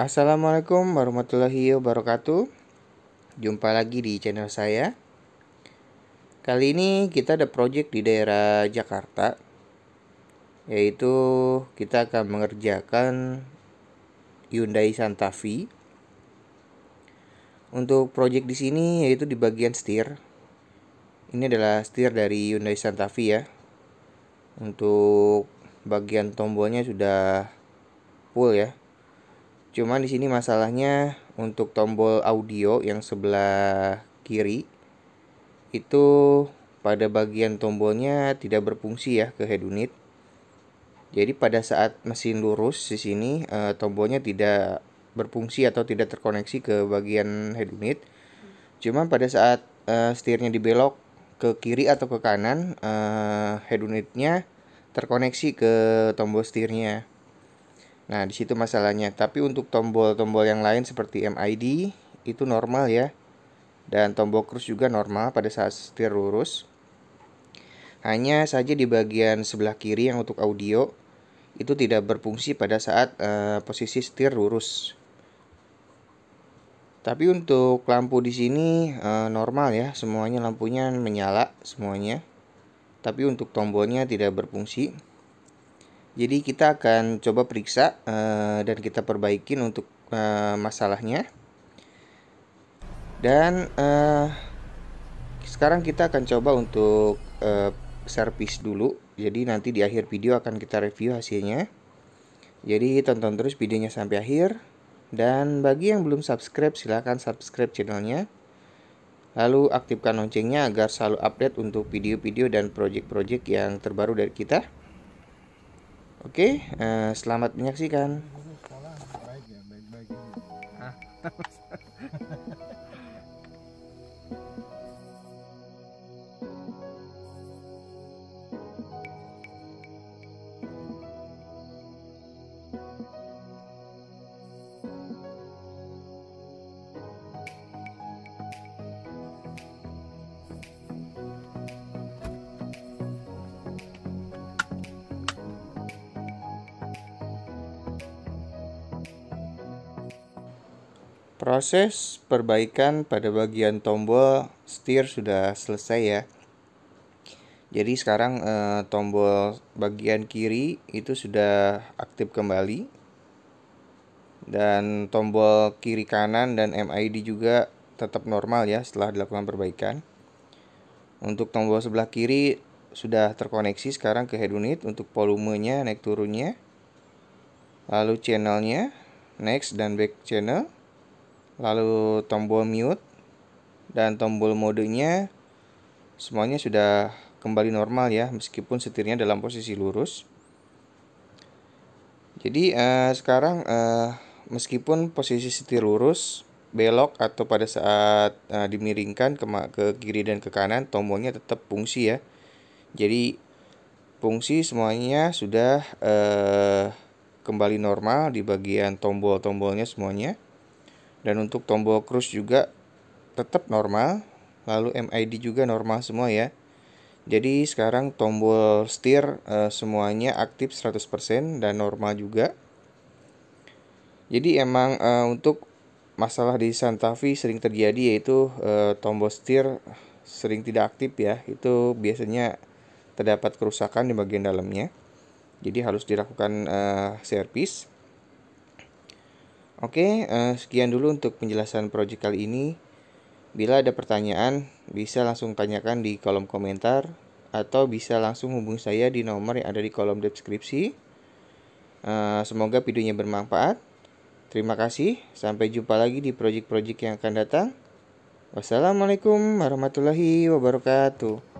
Assalamualaikum warahmatullahi wabarakatuh. Jumpa lagi di channel saya. Kali ini kita ada project di daerah Jakarta yaitu kita akan mengerjakan Hyundai Santa Fe. Untuk project di sini yaitu di bagian setir. Ini adalah setir dari Hyundai Santa Fe ya. Untuk bagian tombolnya sudah full ya Cuman di sini masalahnya untuk tombol audio yang sebelah kiri itu pada bagian tombolnya tidak berfungsi ya ke head unit. Jadi pada saat mesin lurus di sini e, tombolnya tidak berfungsi atau tidak terkoneksi ke bagian head unit. Cuman pada saat e, setirnya dibelok ke kiri atau ke kanan, e, head unitnya terkoneksi ke tombol setirnya. Nah, di situ masalahnya. Tapi untuk tombol-tombol yang lain seperti MID itu normal ya. Dan tombol cruise juga normal pada saat setir lurus. Hanya saja di bagian sebelah kiri yang untuk audio itu tidak berfungsi pada saat uh, posisi setir lurus. Tapi untuk lampu di sini uh, normal ya, semuanya lampunya menyala semuanya. Tapi untuk tombolnya tidak berfungsi. Jadi kita akan coba periksa uh, dan kita perbaikin untuk uh, masalahnya. Dan uh, sekarang kita akan coba untuk uh, servis dulu. Jadi nanti di akhir video akan kita review hasilnya. Jadi tonton terus videonya sampai akhir. Dan bagi yang belum subscribe silahkan subscribe channelnya. Lalu aktifkan loncengnya agar selalu update untuk video-video dan project-project yang terbaru dari kita. Oke, uh, selamat menyaksikan. Thank you. Proses perbaikan pada bagian tombol setir sudah selesai ya. Jadi sekarang eh, tombol bagian kiri itu sudah aktif kembali. Dan tombol kiri kanan dan MID juga tetap normal ya setelah dilakukan perbaikan. Untuk tombol sebelah kiri sudah terkoneksi sekarang ke head unit untuk volumenya naik turunnya. Lalu channelnya, next dan back channel lalu tombol mute dan tombol modenya semuanya sudah kembali normal ya meskipun setirnya dalam posisi lurus jadi eh, sekarang eh, meskipun posisi setir lurus belok atau pada saat eh, dimiringkan ke, ke kiri dan ke kanan tombolnya tetap fungsi ya jadi fungsi semuanya sudah eh, kembali normal di bagian tombol-tombolnya semuanya dan untuk tombol cruise juga tetap normal lalu MID juga normal semua ya jadi sekarang tombol steer eh, semuanya aktif 100% dan normal juga jadi emang eh, untuk masalah di Santa Fe sering terjadi yaitu eh, tombol steer sering tidak aktif ya itu biasanya terdapat kerusakan di bagian dalamnya jadi harus dilakukan e, service Oke, uh, sekian dulu untuk penjelasan proyek kali ini. Bila ada pertanyaan, bisa langsung tanyakan di kolom komentar atau bisa langsung hubungi saya di nomor yang ada di kolom deskripsi. Uh, semoga videonya bermanfaat. Terima kasih, sampai jumpa lagi di proyek-proyek yang akan datang. Wassalamualaikum warahmatullahi wabarakatuh.